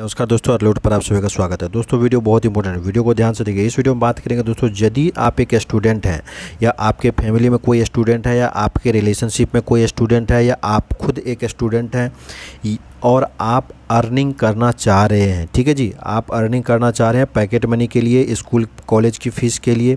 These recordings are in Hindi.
नमस्कार दोस्तों अर्लोड पर आप सभी का स्वागत है दोस्तों वीडियो बहुत इंपॉर्टेंट वीडियो को ध्यान से देखिए इस वीडियो में बात करेंगे दोस्तों यदि आप एक स्टूडेंट हैं या आपके फैमिली में कोई स्टूडेंट है या आपके रिलेशनशिप में कोई स्टूडेंट है या आप खुद एक स्टूडेंट हैं और आप अर्निंग करना चाह रहे हैं ठीक है जी आप अर्निंग करना चाह रहे हैं पैकेट मनी के लिए स्कूल कॉलेज की फ़ीस के लिए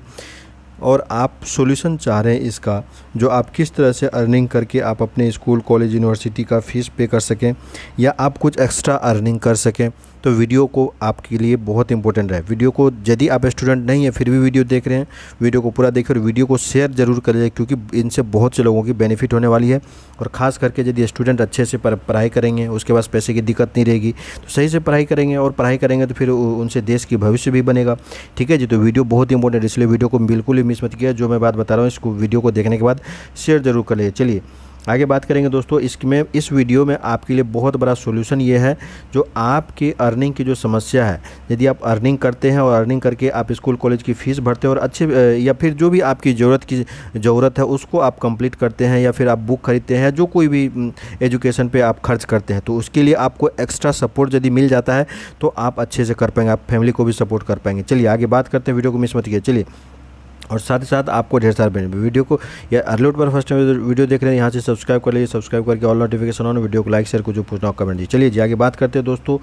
और आप सॉल्यूशन चाह रहे हैं इसका जो आप किस तरह से अर्निंग करके आप अपने स्कूल कॉलेज यूनिवर्सिटी का फ़ीस पे कर सकें या आप कुछ एक्स्ट्रा अर्निंग कर सकें तो वीडियो को आपके लिए बहुत इंपॉर्टेंट है वीडियो को यदि आप स्टूडेंट नहीं हैं फिर भी वीडियो देख रहे हैं वीडियो को पूरा देखें और वीडियो को शेयर जरूर करिए क्योंकि इनसे बहुत से लोगों की बेनिफिट होने वाली है और ख़ास करके यदि स्टूडेंट अच्छे से पढ़ाई करेंगे उसके पास पैसे की दिक्कत नहीं रहेगी तो सही से पढ़ाई करेंगे और पढ़ाई करेंगे तो फिर उनसे देश की भविष्य भी बनेगा ठीक है जी तो वीडियो बहुत इंपॉर्टेंट इसलिए वीडियो को बिल्कुल मिस मत किया जो मैं बात बता रहा हूँ इसको वीडियो को देखने के बाद शेयर ज़रूर कर लिए चलिए आगे बात करेंगे दोस्तों इसमें इस वीडियो में आपके लिए बहुत बड़ा सोल्यूशन ये है जो आपके अर्निंग की जो समस्या है यदि आप अर्निंग करते हैं और अर्निंग करके आप स्कूल कॉलेज की फ़ीस भरते हैं और अच्छे या फिर जो भी आपकी ज़रूरत की ज़रूरत है उसको आप कंप्लीट करते हैं या फिर आप बुक खरीदते हैं जो कोई भी एजुकेशन पर आप खर्च करते हैं तो उसके लिए आपको एक्स्ट्रा सपोर्ट यदि मिल जाता है तो आप अच्छे से कर पाएंगे आप फैमिली को भी सपोर्ट कर पाएंगे चलिए आगे बात करते हैं वीडियो को मिस मत किया चलिए और साथ ही साथ आपको ढेर सारे बेनिफिट वीडियो को या अर्लीट पर फर्स्ट टाइम वीडियो देख रहे हैं यहाँ से सब्सक्राइब कर लीजिए सब्सक्राइब करके ऑल नोटिफिकेशन ऑन वीडियो को लाइक शेयर को जो पूछना हो कमेंट दीजिए चलिए जी आगे बात करते हैं दोस्तों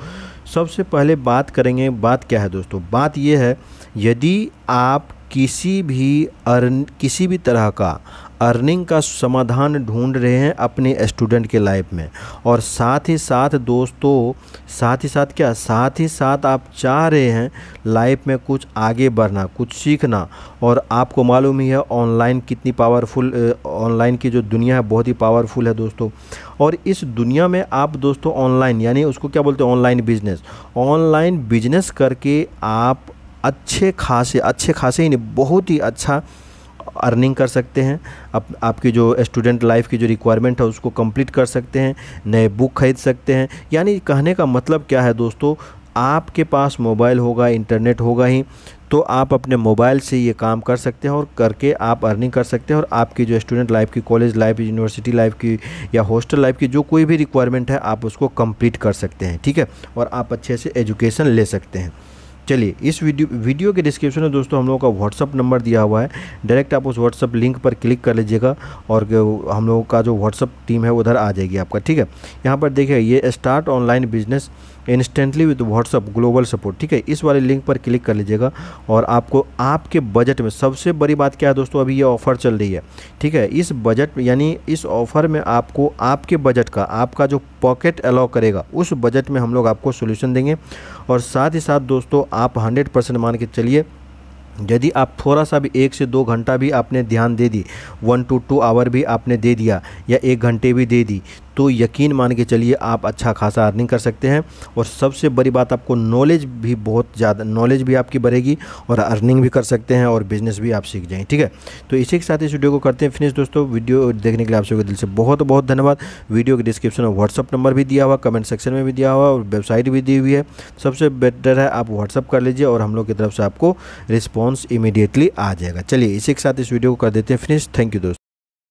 सबसे पहले बात करेंगे बात क्या है दोस्तों बात ये है यदि आप किसी भी अर्न किसी भी तरह का अर्निंग का समाधान ढूंढ रहे हैं अपने स्टूडेंट के लाइफ में और साथ ही साथ दोस्तों साथ ही साथ क्या साथ ही साथ आप चाह रहे हैं लाइफ में कुछ आगे बढ़ना कुछ सीखना और आपको मालूम ही है ऑनलाइन कितनी पावरफुल ऑनलाइन की जो दुनिया है बहुत ही पावरफुल है दोस्तों और इस दुनिया में आप दोस्तों ऑनलाइन यानी उसको क्या बोलते हैं ऑनलाइन बिजनेस ऑनलाइन बिजनेस करके आप अच्छे खासे अच्छे खासे ही नहीं बहुत ही अच्छा अर्निंग कर सकते हैं आप आपकी जो स्टूडेंट लाइफ की जो रिक्वायरमेंट है उसको कंप्लीट कर सकते हैं नए बुक खरीद सकते हैं यानी कहने का मतलब क्या है दोस्तों आपके पास मोबाइल होगा इंटरनेट होगा ही तो आप अपने मोबाइल से ये काम कर सकते हैं और करके आप अर्निंग कर सकते हैं और आपकी जो स्टूडेंट लाइफ की कॉलेज लाइफ यूनिवर्सिटी लाइफ की या हॉस्टल लाइफ की जो कोई भी रिक्वायरमेंट है आप उसको कंप्लीट कर सकते हैं ठीक है और आप अच्छे से एजुकेशन ले सकते हैं चलिए इस वीडियो वीडियो के डिस्क्रिप्शन में दोस्तों हम लोगों का व्हाट्सअप नंबर दिया हुआ है डायरेक्ट आप उस व्हाट्सअप लिंक पर क्लिक कर लीजिएगा और हम लोगों का जो व्हाट्सअप टीम है उधर आ जाएगी आपका ठीक है यहाँ पर देखिए ये start online business instantly with WhatsApp global support ठीक है इस वाले लिंक पर क्लिक कर लीजिएगा और आपको आपके बजट में सबसे बड़ी बात क्या है दोस्तों अभी ये ऑफ़र चल रही है ठीक है इस बजट यानी इस ऑफ़र में आपको आपके बजट का आपका जो पॉकेट अलाउ करेगा उस बजट में हम लोग आपको सोल्यूशन देंगे और साथ ही साथ दोस्तों आप हंड्रेड परसेंट मान के चलिए यदि आप थोड़ा सा भी एक से दो घंटा भी आपने ध्यान दे दी वन टू टू आवर भी आपने दे दिया या एक घंटे भी दे दी तो यकीन मान के चलिए आप अच्छा खासा अर्निंग कर सकते हैं और सबसे बड़ी बात आपको नॉलेज भी बहुत ज़्यादा नॉलेज भी आपकी बढ़ेगी और अर्निंग भी कर सकते हैं और बिज़नेस भी आप सीख जाएँ ठीक है तो इसी के साथ इस वीडियो को करते हैं फिनिश दोस्तों वीडियो देखने के लिए आप सभी दिल से बहुत बहुत धन्यवाद वीडियो के डिस्क्रिप्शन में व्हाट्सअप नंबर भी दिया हुआ कमेंट सेक्शन में भी दिया हुआ और वेबसाइट भी दी हुई है सबसे बेटर है आप व्हाट्सअप कर लीजिए और हम लोग की तरफ से आपको रिस्पॉन्स इमीडिएटली आ जाएगा चलिए इसी के साथ इस वीडियो को कर देते हैं फिनिश थैंक यू दोस्तों